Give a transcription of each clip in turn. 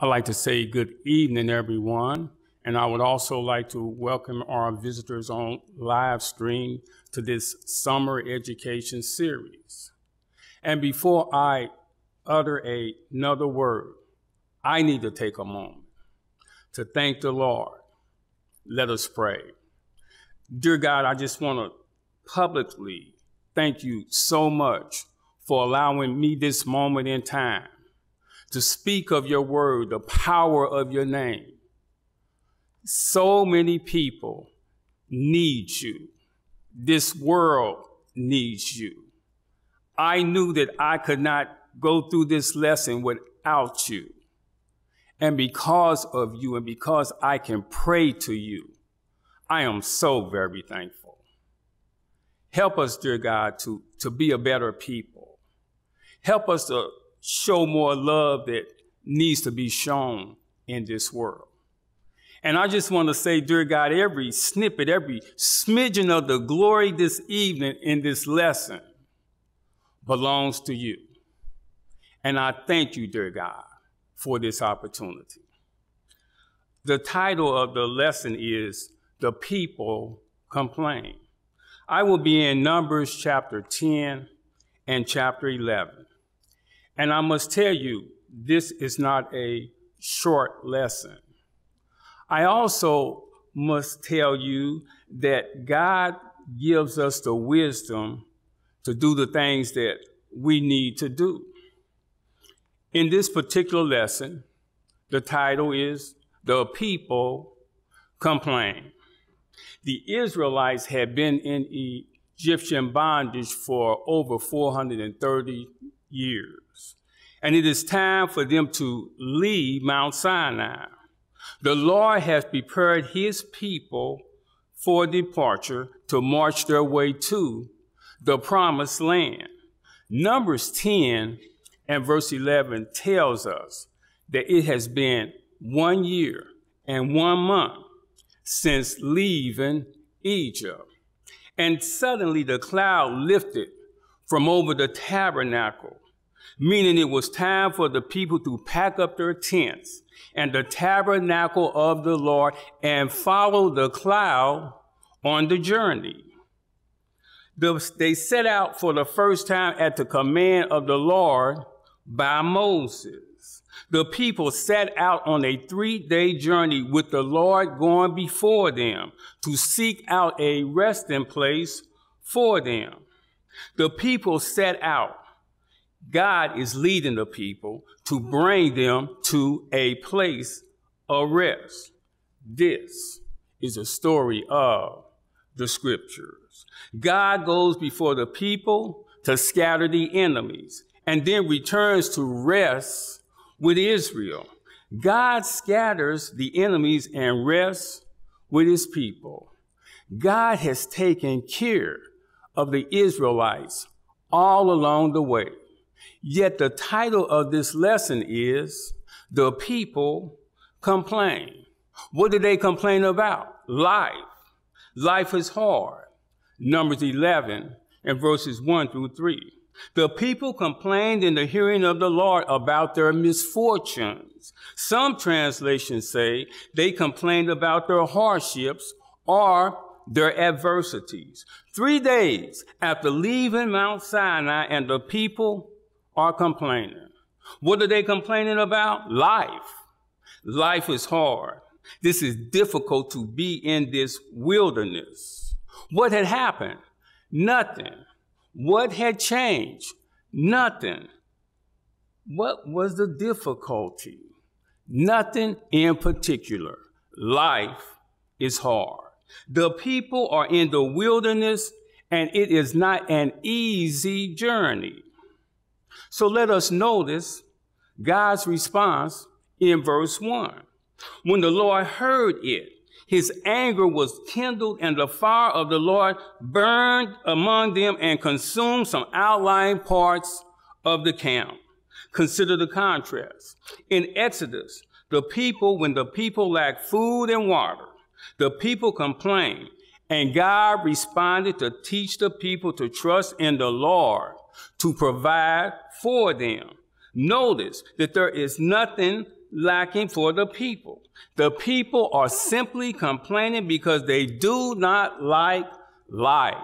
I'd like to say good evening, everyone. And I would also like to welcome our visitors on live stream to this summer education series. And before I utter a, another word, I need to take a moment to thank the Lord. Let us pray. Dear God, I just want to publicly thank you so much for allowing me this moment in time to speak of your word, the power of your name. So many people need you. This world needs you. I knew that I could not go through this lesson without you. And because of you and because I can pray to you, I am so very thankful. Help us, dear God, to, to be a better people. Help us to show more love that needs to be shown in this world. And I just want to say, dear God, every snippet, every smidgen of the glory this evening in this lesson belongs to you. And I thank you, dear God, for this opportunity. The title of the lesson is The People Complain. I will be in Numbers chapter 10 and chapter 11. And I must tell you, this is not a short lesson. I also must tell you that God gives us the wisdom to do the things that we need to do. In this particular lesson, the title is The People Complain. The Israelites had been in Egyptian bondage for over 430 years. And it is time for them to leave Mount Sinai. The Lord has prepared his people for departure to march their way to the promised land. Numbers 10 and verse 11 tells us that it has been one year and one month since leaving Egypt. And suddenly the cloud lifted from over the tabernacle meaning it was time for the people to pack up their tents and the tabernacle of the Lord and follow the cloud on the journey. The, they set out for the first time at the command of the Lord by Moses. The people set out on a three day journey with the Lord going before them to seek out a resting place for them. The people set out God is leading the people to bring them to a place of rest. This is a story of the scriptures. God goes before the people to scatter the enemies and then returns to rest with Israel. God scatters the enemies and rests with his people. God has taken care of the Israelites all along the way. Yet the title of this lesson is The People Complain. What do they complain about? Life. Life is hard. Numbers 11 and verses 1 through 3. The people complained in the hearing of the Lord about their misfortunes. Some translations say they complained about their hardships or their adversities. Three days after leaving Mount Sinai and the people are complaining. What are they complaining about? Life. Life is hard. This is difficult to be in this wilderness. What had happened? Nothing. What had changed? Nothing. What was the difficulty? Nothing in particular. Life is hard. The people are in the wilderness and it is not an easy journey. So let us notice God's response in verse 1. When the Lord heard it, his anger was kindled, and the fire of the Lord burned among them and consumed some outlying parts of the camp. Consider the contrast. In Exodus, the people, when the people lacked food and water, the people complained, and God responded to teach the people to trust in the Lord to provide for them. Notice that there is nothing lacking for the people. The people are simply complaining because they do not like life.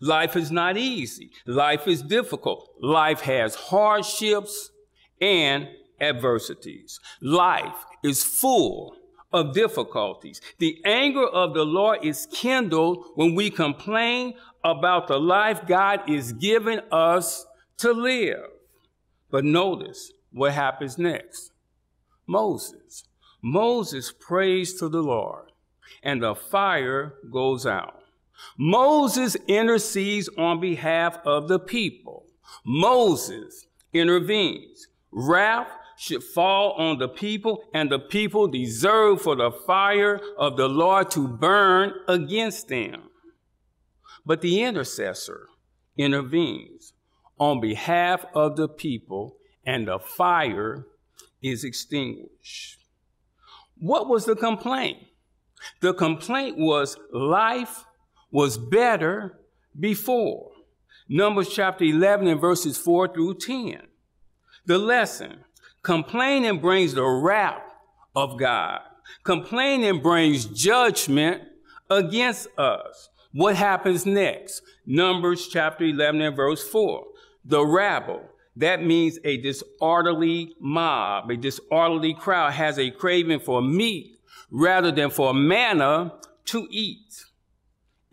Life is not easy. Life is difficult. Life has hardships and adversities. Life is full of difficulties. The anger of the Lord is kindled when we complain about the life God is giving us to live. But notice what happens next. Moses. Moses prays to the Lord, and the fire goes out. Moses intercedes on behalf of the people. Moses intervenes. Wrath should fall on the people, and the people deserve for the fire of the Lord to burn against them. But the intercessor intervenes on behalf of the people, and the fire is extinguished. What was the complaint? The complaint was life was better before. Numbers chapter 11 and verses 4 through 10. The lesson complaining brings the wrath of God, complaining brings judgment against us. What happens next? Numbers chapter 11 and verse 4. The rabble, that means a disorderly mob, a disorderly crowd has a craving for meat rather than for manna to eat.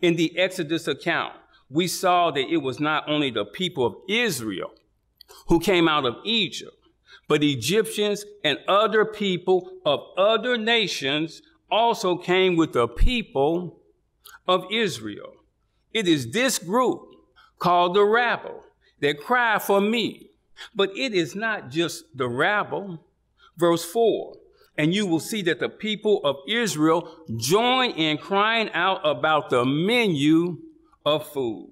In the Exodus account, we saw that it was not only the people of Israel who came out of Egypt, but Egyptians and other people of other nations also came with the people of Israel. It is this group called the rabble that cry for me. But it is not just the rabble. Verse 4 and you will see that the people of Israel join in crying out about the menu of food.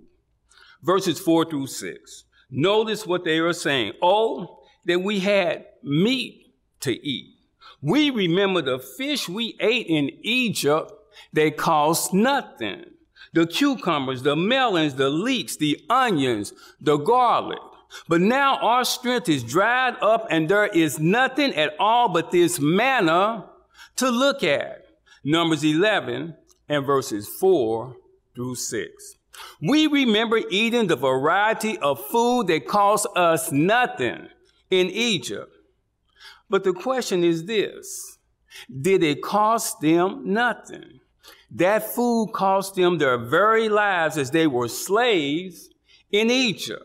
Verses 4 through 6. Notice what they are saying. Oh, that we had meat to eat. We remember the fish we ate in Egypt they cost nothing. The cucumbers, the melons, the leeks, the onions, the garlic. But now our strength is dried up and there is nothing at all but this manna to look at. Numbers 11 and verses 4 through 6. We remember eating the variety of food that cost us nothing in Egypt. But the question is this did it cost them nothing. That food cost them their very lives as they were slaves in Egypt.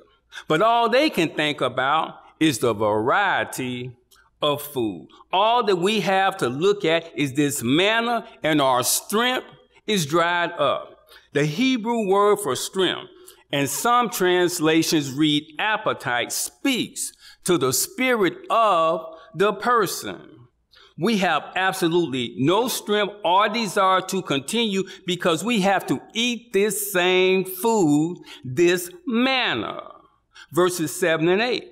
But all they can think about is the variety of food. All that we have to look at is this manna and our strength is dried up. The Hebrew word for strength and some translations read appetite speaks to the spirit of the person we have absolutely no strength or desire to continue because we have to eat this same food, this manna. Verses 7 and 8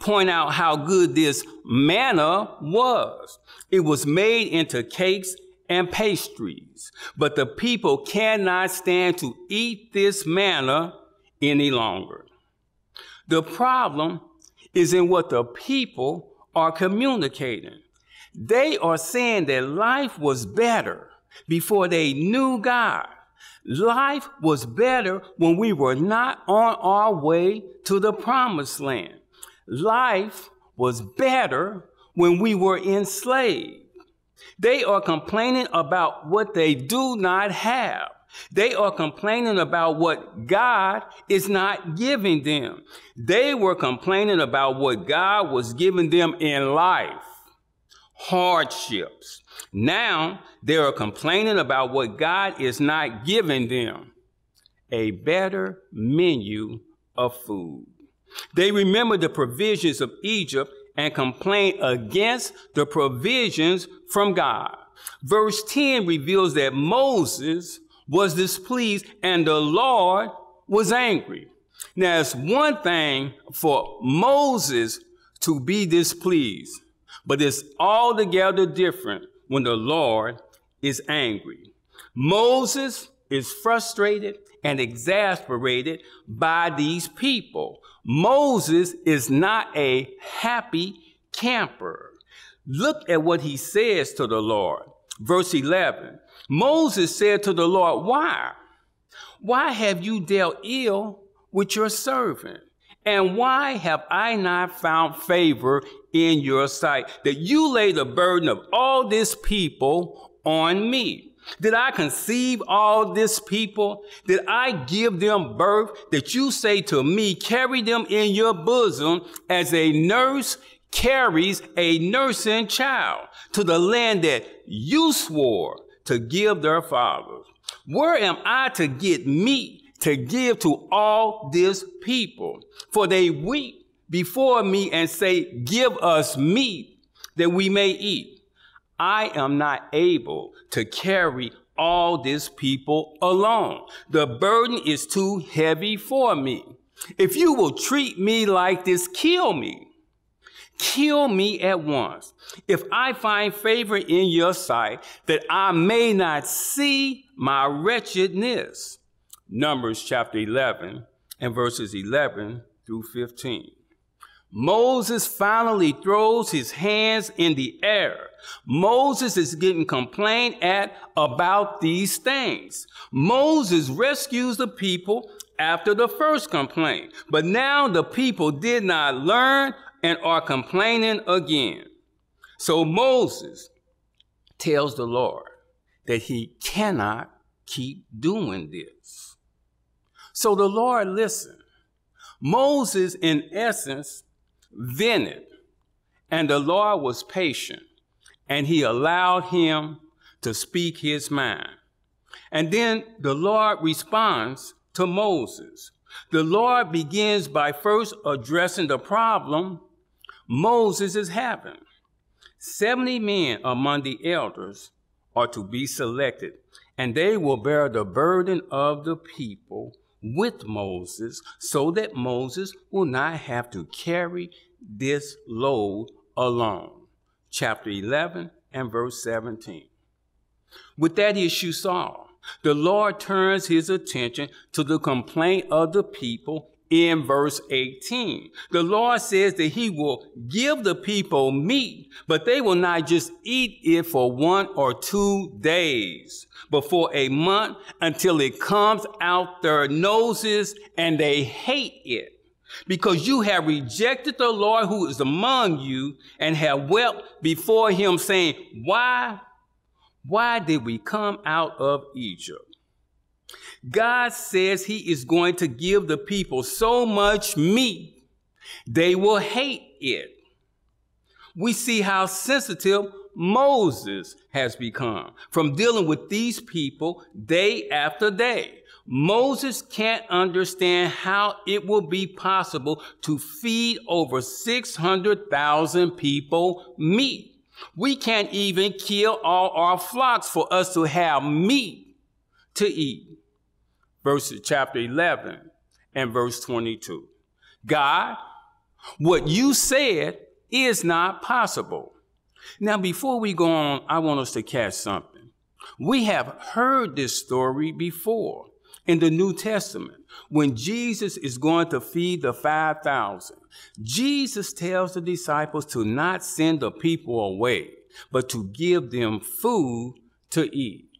point out how good this manna was. It was made into cakes and pastries, but the people cannot stand to eat this manna any longer. The problem is in what the people are communicating. They are saying that life was better before they knew God. Life was better when we were not on our way to the promised land. Life was better when we were enslaved. They are complaining about what they do not have. They are complaining about what God is not giving them. They were complaining about what God was giving them in life hardships. Now they are complaining about what God is not giving them a better menu of food. They remember the provisions of Egypt and complain against the provisions from God. Verse 10 reveals that Moses was displeased and the Lord was angry. Now, it's one thing for Moses to be displeased. But it's altogether different when the Lord is angry. Moses is frustrated and exasperated by these people. Moses is not a happy camper. Look at what he says to the Lord. Verse 11 Moses said to the Lord, Why? Why have you dealt ill with your servant? And why have I not found favor in your sight that you lay the burden of all this people on me? Did I conceive all this people? Did I give them birth that you say to me, carry them in your bosom as a nurse carries a nursing child to the land that you swore to give their fathers? Where am I to get meat to give to all this people. For they weep before me and say, Give us meat that we may eat. I am not able to carry all this people alone. The burden is too heavy for me. If you will treat me like this, kill me. Kill me at once. If I find favor in your sight, that I may not see my wretchedness. Numbers chapter 11 and verses 11 through 15. Moses finally throws his hands in the air. Moses is getting complained at about these things. Moses rescues the people after the first complaint, but now the people did not learn and are complaining again. So Moses tells the Lord that he cannot keep doing this. So the Lord listened. Moses, in essence, vented, and the Lord was patient, and he allowed him to speak his mind. And then the Lord responds to Moses. The Lord begins by first addressing the problem Moses is having. 70 men among the elders are to be selected, and they will bear the burden of the people with Moses so that Moses will not have to carry this load alone. Chapter 11 and verse 17. With that issue solved, the Lord turns his attention to the complaint of the people in verse 18. The Lord says that he will give the people meat, but they will not just eat it for one or two days, but for a month until it comes out their noses and they hate it. Because you have rejected the Lord who is among you and have wept before him saying, why, why did we come out of Egypt? God says he is going to give the people so much meat, they will hate it. We see how sensitive Moses has become from dealing with these people day after day. Moses can't understand how it will be possible to feed over 600,000 people meat. We can't even kill all our flocks for us to have meat to eat. Verses chapter 11 and verse 22. God, what you said is not possible. Now, before we go on, I want us to catch something. We have heard this story before in the New Testament when Jesus is going to feed the 5,000. Jesus tells the disciples to not send the people away, but to give them food to eat.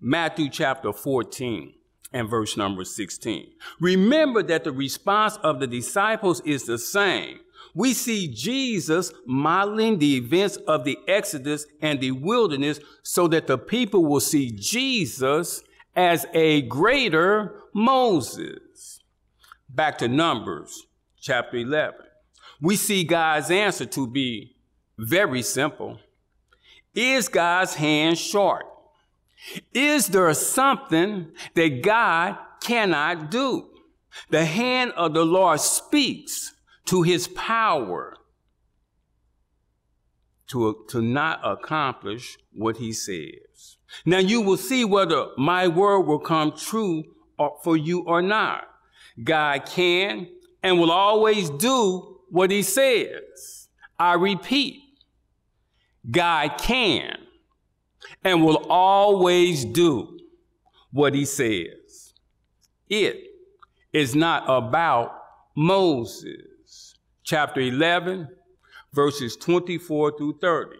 Matthew chapter 14 and verse number 16. Remember that the response of the disciples is the same. We see Jesus modeling the events of the Exodus and the wilderness so that the people will see Jesus as a greater Moses. Back to Numbers chapter 11. We see God's answer to be very simple. Is God's hand short? Is there something that God cannot do? The hand of the Lord speaks to his power to, to not accomplish what he says. Now you will see whether my word will come true or, for you or not. God can and will always do what he says. I repeat, God can and will always do what he says. It is not about Moses. Chapter 11, verses 24 through 30.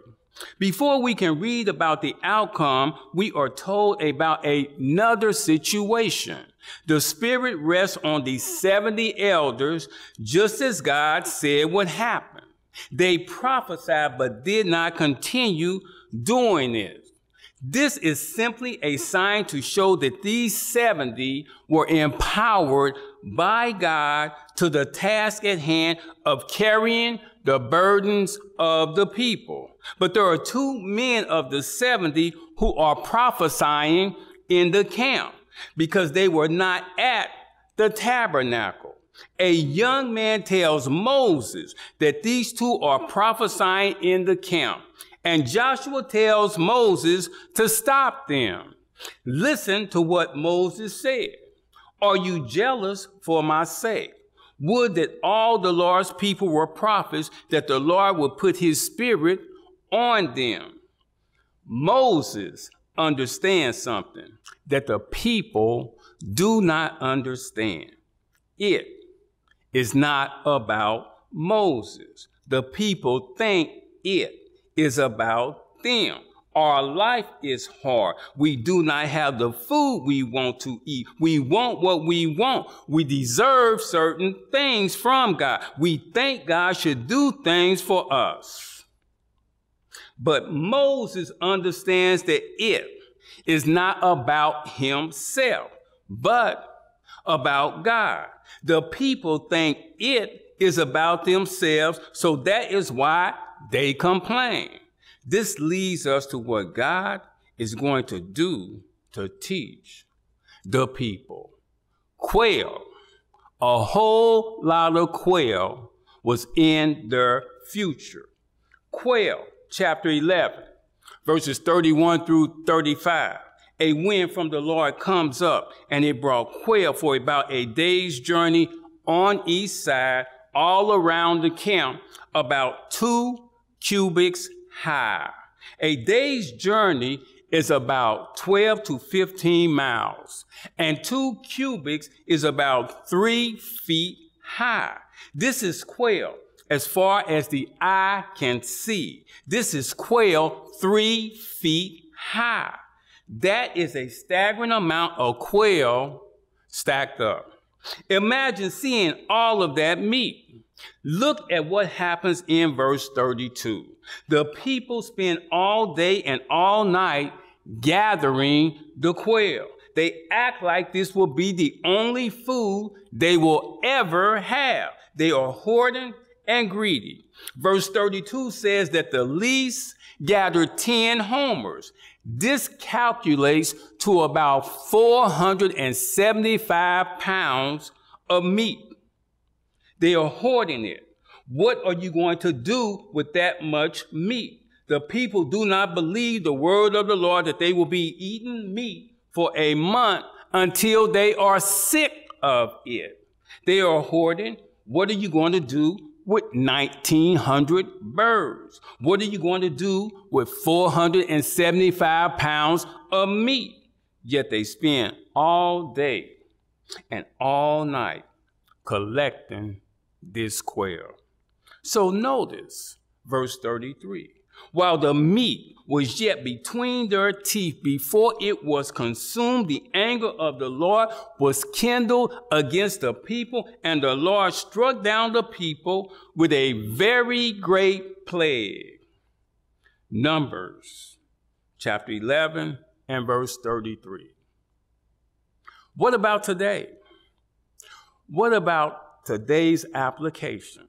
Before we can read about the outcome, we are told about another situation. The Spirit rests on the 70 elders, just as God said would happen. They prophesied but did not continue doing it. This is simply a sign to show that these 70 were empowered by God to the task at hand of carrying the burdens of the people. But there are two men of the 70 who are prophesying in the camp because they were not at the tabernacle. A young man tells Moses that these two are prophesying in the camp. And Joshua tells Moses to stop them. Listen to what Moses said. Are you jealous for my sake? Would that all the Lord's people were prophets, that the Lord would put his spirit on them. Moses understands something that the people do not understand. It is not about Moses. The people think it is about them. Our life is hard. We do not have the food we want to eat. We want what we want. We deserve certain things from God. We think God should do things for us. But Moses understands that it is not about himself, but about God. The people think it is about themselves, so that is why they complain. This leads us to what God is going to do to teach the people. Quail, a whole lot of quail was in their future. Quail, chapter 11, verses 31 through 35. A wind from the Lord comes up, and it brought quail for about a day's journey on east side, all around the camp, about two cubits high. A day's journey is about 12 to 15 miles, and two cubits is about three feet high. This is quail as far as the eye can see. This is quail three feet high. That is a staggering amount of quail stacked up. Imagine seeing all of that meat. Look at what happens in verse 32. The people spend all day and all night gathering the quail. They act like this will be the only food they will ever have. They are hoarding and greedy. Verse 32 says that the least gathered 10 homers. This calculates to about 475 pounds of meat. They are hoarding it. What are you going to do with that much meat? The people do not believe the word of the Lord that they will be eating meat for a month until they are sick of it. They are hoarding. What are you going to do with 1,900 birds? What are you going to do with 475 pounds of meat? Yet they spend all day and all night collecting this quail. So notice verse 33 while the meat was yet between their teeth before it was consumed, the anger of the Lord was kindled against the people, and the Lord struck down the people with a very great plague. Numbers chapter 11 and verse 33. What about today? What about today's application?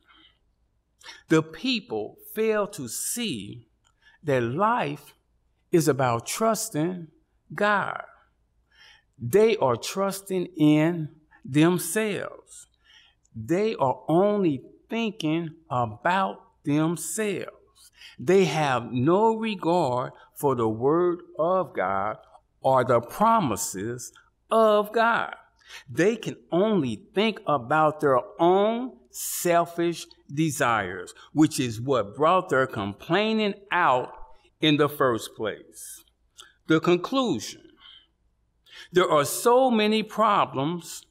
The people fail to see that life is about trusting God. They are trusting in themselves. They are only thinking about themselves. They have no regard for the word of God or the promises of God. They can only think about their own selfish desires, which is what brought their complaining out in the first place. The conclusion there are so many problems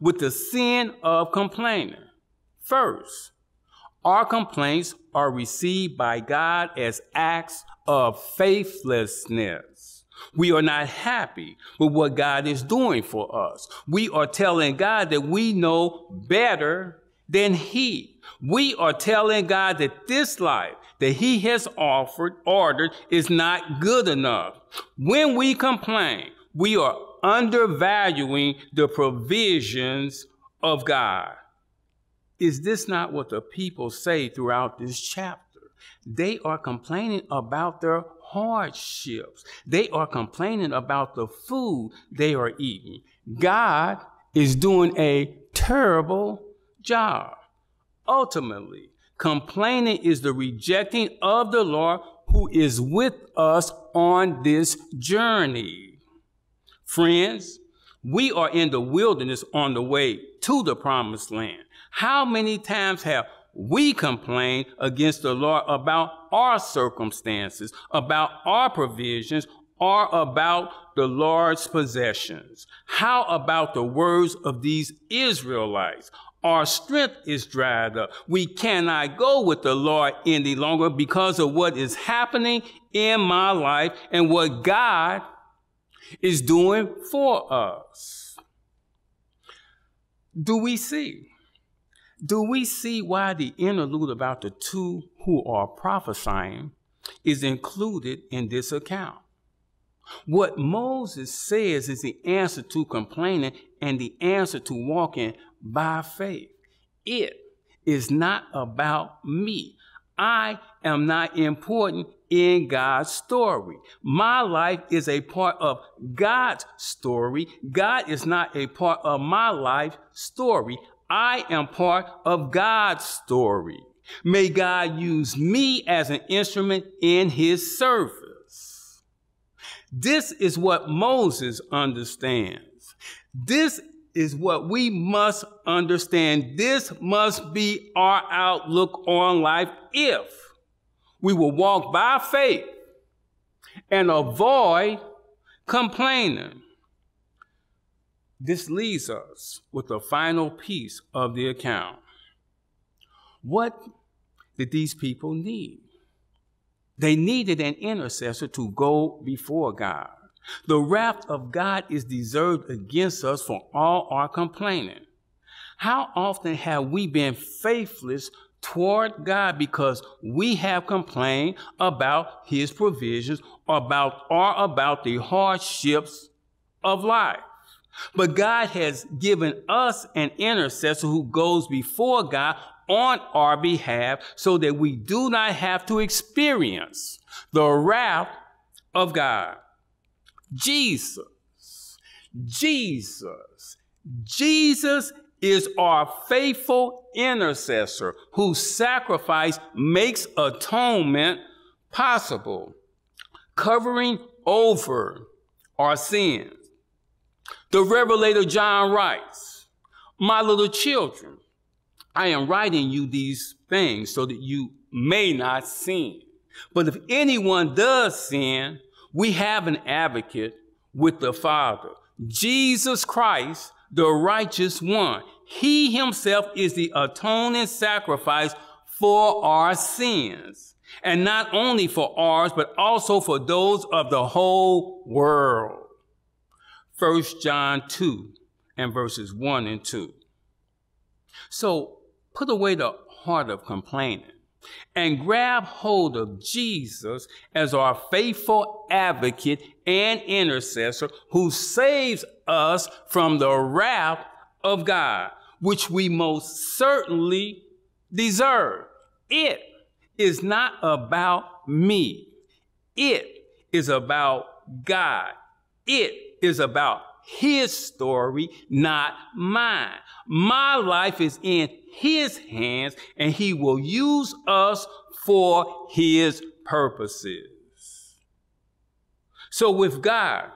with the sin of complaining. First, our complaints are received by God as acts of faithlessness. We are not happy with what God is doing for us. We are telling God that we know better than he. We are telling God that this life that he has offered, ordered, is not good enough. When we complain, we are undervaluing the provisions of God. Is this not what the people say throughout this chapter? They are complaining about their hardships. They are complaining about the food they are eating. God is doing a terrible job. Ultimately, complaining is the rejecting of the Lord who is with us on this journey. Friends, we are in the wilderness on the way to the promised land. How many times have we complained against the Lord about our circumstances, about our provisions, or about the Lord's possessions? How about the words of these Israelites? Our strength is dried up. We cannot go with the Lord any longer because of what is happening in my life and what God is doing for us. Do we see? Do we see why the interlude about the two who are prophesying is included in this account? What Moses says is the answer to complaining and the answer to walking by faith. It is not about me. I am not important in God's story. My life is a part of God's story. God is not a part of my life story. I am part of God's story. May God use me as an instrument in his service. This is what Moses understands. This is what we must understand. This must be our outlook on life if we will walk by faith and avoid complaining. This leads us with the final piece of the account. What did these people need? They needed an intercessor to go before God. The wrath of God is deserved against us for all our complaining. How often have we been faithless toward God because we have complained about His provisions about, or about the hardships of life? But God has given us an intercessor who goes before God on our behalf so that we do not have to experience the wrath of God. Jesus, Jesus, Jesus is our faithful intercessor whose sacrifice makes atonement possible, covering over our sins. The Revelator John writes, My little children, I am writing you these things so that you may not sin. But if anyone does sin, we have an advocate with the Father, Jesus Christ, the righteous one. He himself is the atoning sacrifice for our sins. And not only for ours, but also for those of the whole world. 1 John 2 and verses 1 and 2. So put away the heart of complaining and grab hold of Jesus as our faithful advocate and intercessor who saves us from the wrath of God, which we most certainly deserve. It is not about me. It is about God. It is about his story, not mine. My life is in his hands and he will use us for his purposes. So with God,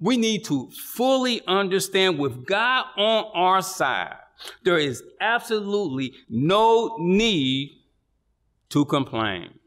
we need to fully understand with God on our side, there is absolutely no need to complain.